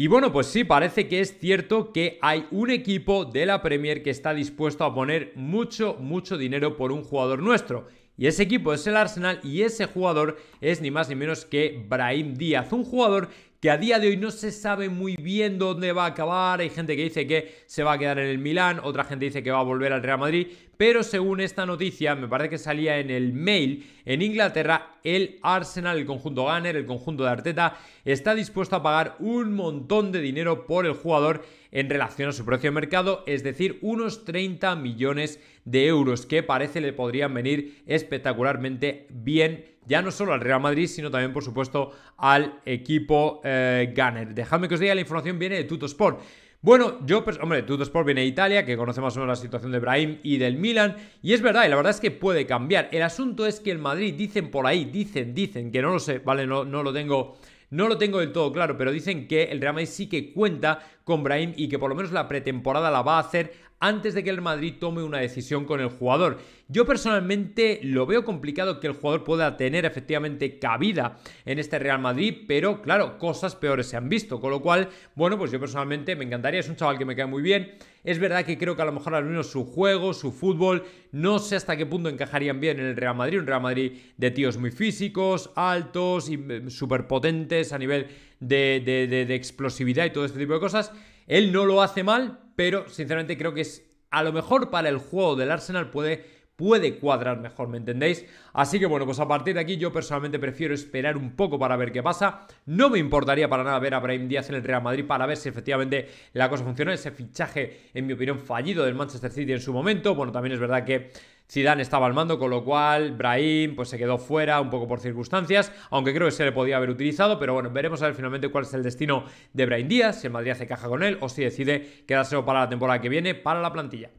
Y bueno, pues sí, parece que es cierto que hay un equipo de la Premier que está dispuesto a poner mucho, mucho dinero por un jugador nuestro. Y ese equipo es el Arsenal y ese jugador es ni más ni menos que Brahim Díaz, un jugador que a día de hoy no se sabe muy bien dónde va a acabar. Hay gente que dice que se va a quedar en el Milán, otra gente dice que va a volver al Real Madrid, pero según esta noticia, me parece que salía en el mail, en Inglaterra el Arsenal, el conjunto Gunner, el conjunto de Arteta, está dispuesto a pagar un montón de dinero por el jugador en relación a su precio de mercado, es decir, unos 30 millones de euros que parece le podrían venir es espectacularmente bien, ya no solo al Real Madrid, sino también, por supuesto, al equipo eh, Gunner. Dejadme que os diga, la información viene de Tutosport. Bueno, yo, hombre, Sport viene de Italia, que conoce más o menos la situación de Brahim y del Milan, y es verdad, y la verdad es que puede cambiar. El asunto es que el Madrid, dicen por ahí, dicen, dicen, que no lo sé, ¿vale? No, lo tengo. No lo tengo del todo claro, pero dicen que el Real Madrid sí que cuenta con Brahim y que por lo menos la pretemporada la va a hacer antes de que el Madrid tome una decisión con el jugador. Yo personalmente lo veo complicado que el jugador pueda tener efectivamente cabida en este Real Madrid, pero claro, cosas peores se han visto, con lo cual, bueno, pues yo personalmente me encantaría, es un chaval que me cae muy bien. Es verdad que creo que a lo mejor al menos su juego, su fútbol, no sé hasta qué punto encajarían bien en el Real Madrid, un Real Madrid de tíos muy físicos, altos y eh, superpotentes a nivel de explosividad y todo este tipo de cosas. Él no lo hace mal, pero sinceramente creo que es a lo mejor para el juego del Arsenal puede puede cuadrar mejor, ¿me entendéis? Así que bueno, pues a partir de aquí yo personalmente prefiero esperar un poco para ver qué pasa. No me importaría para nada ver a Brahim Díaz en el Real Madrid para ver si efectivamente la cosa funciona. Ese fichaje, en mi opinión, fallido del Manchester City en su momento. Bueno, también es verdad que Zidane estaba al mando, con lo cual Brahim pues se quedó fuera un poco por circunstancias, aunque creo que se le podía haber utilizado, pero bueno, veremos a ver finalmente cuál es el destino de Brahim Díaz, si el Madrid hace caja con él o si decide quedárselo para la temporada que viene para la plantilla.